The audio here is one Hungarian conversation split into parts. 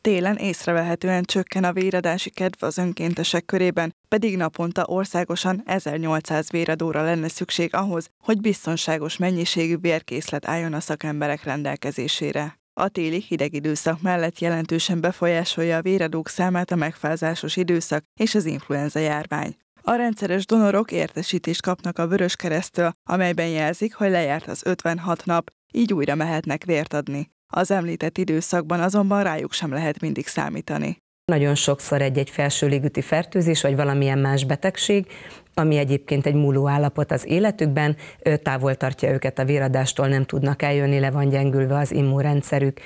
Télen észrevehetően csökken a véradási kedv az önkéntesek körében, pedig naponta országosan 1800 véradóra lenne szükség ahhoz, hogy biztonságos mennyiségű vérkészlet álljon a szakemberek rendelkezésére. A téli hideg időszak mellett jelentősen befolyásolja a véradók számát a megfázásos időszak és az influenza járvány. A rendszeres donorok értesítést kapnak a Vörös Keresztől, amelyben jelzik, hogy lejárt az 56 nap, így újra mehetnek vért adni. Az említett időszakban azonban rájuk sem lehet mindig számítani. Nagyon sokszor egy-egy felső légüti fertőzés, vagy valamilyen más betegség ami egyébként egy múló állapot az életükben, távol tartja őket a véradástól, nem tudnak eljönni, le van gyengülve az immunrendszerük.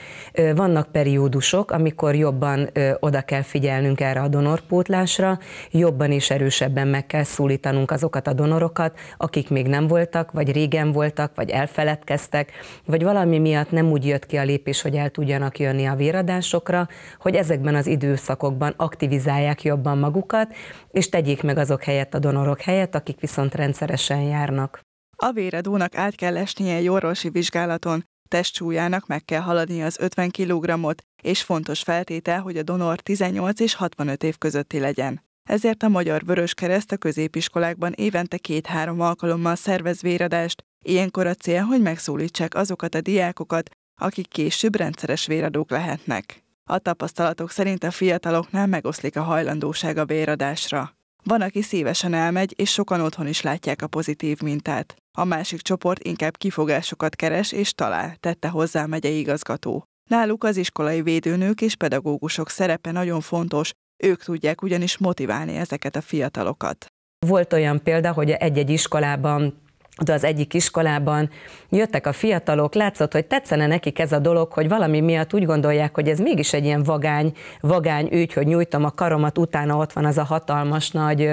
Vannak periódusok, amikor jobban oda kell figyelnünk erre a donorpótlásra, jobban és erősebben meg kell szólítanunk azokat a donorokat, akik még nem voltak, vagy régen voltak, vagy elfeledkeztek, vagy valami miatt nem úgy jött ki a lépés, hogy el tudjanak jönni a véradásokra, hogy ezekben az időszakokban aktivizálják jobban magukat, és tegyék meg azok helyett a donorok helyett, akik viszont rendszeresen járnak. A véredónak át kell esnie egy orvosi vizsgálaton, testsúlyának meg kell haladni az 50 kg-ot, és fontos feltétel, hogy a donor 18 és 65 év közötti legyen. Ezért a Magyar Vörös Kereszt a középiskolákban évente két-három alkalommal szervez véradást. Ilyenkor a cél, hogy megszólítsák azokat a diákokat, akik később rendszeres véradók lehetnek. A tapasztalatok szerint a fiataloknál megoszlik a hajlandóság a véradásra. Van, aki szívesen elmegy, és sokan otthon is látják a pozitív mintát. A másik csoport inkább kifogásokat keres és talál, tette hozzá a megyei igazgató. Náluk az iskolai védőnők és pedagógusok szerepe nagyon fontos, ők tudják ugyanis motiválni ezeket a fiatalokat. Volt olyan példa, hogy egy-egy iskolában de az egyik iskolában jöttek a fiatalok, látszott, hogy tetszene nekik ez a dolog, hogy valami miatt úgy gondolják, hogy ez mégis egy ilyen vagány, vagány ügy, hogy nyújtom a karomat, utána ott van az a hatalmas nagy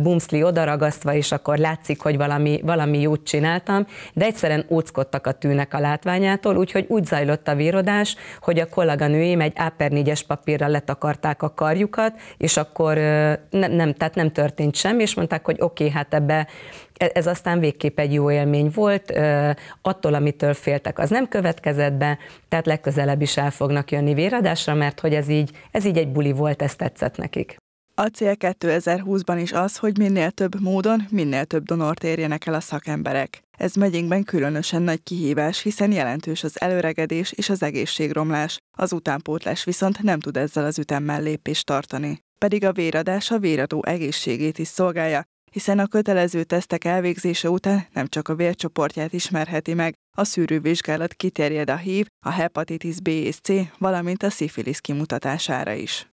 bumszli odaragasztva, és akkor látszik, hogy valami, valami jót csináltam, de egyszerűen óckodtak a tűnek a látványától, úgyhogy úgy zajlott a vírodás, hogy a kolléganőim egy a 4 papírral letakarták a karjukat, és akkor nem, nem, tehát nem történt semmi, és mondták, hogy oké, okay, hát ebbe E-, ez aztán végképp egy jó élmény volt, attól, amitől féltek, az nem következett be, tehát legközelebb is el fognak jönni véradásra, mert hogy ez így, ez így egy buli volt, ez tetszett nekik. A cél 2020-ban is az, hogy minél több módon, minél több donort érjenek el a szakemberek. Ez megyénkben különösen nagy kihívás, hiszen jelentős az előregedés és az egészségromlás. Az utánpótlás viszont nem tud ezzel az ütemmel lépést tartani. Pedig a véradás a véradó egészségét is szolgálja, hiszen a kötelező tesztek elvégzése után nem csak a vércsoportját ismerheti meg, a szűrővizsgálat kiterjed a HIV, a hepatitis B és C, valamint a szifilisz kimutatására is.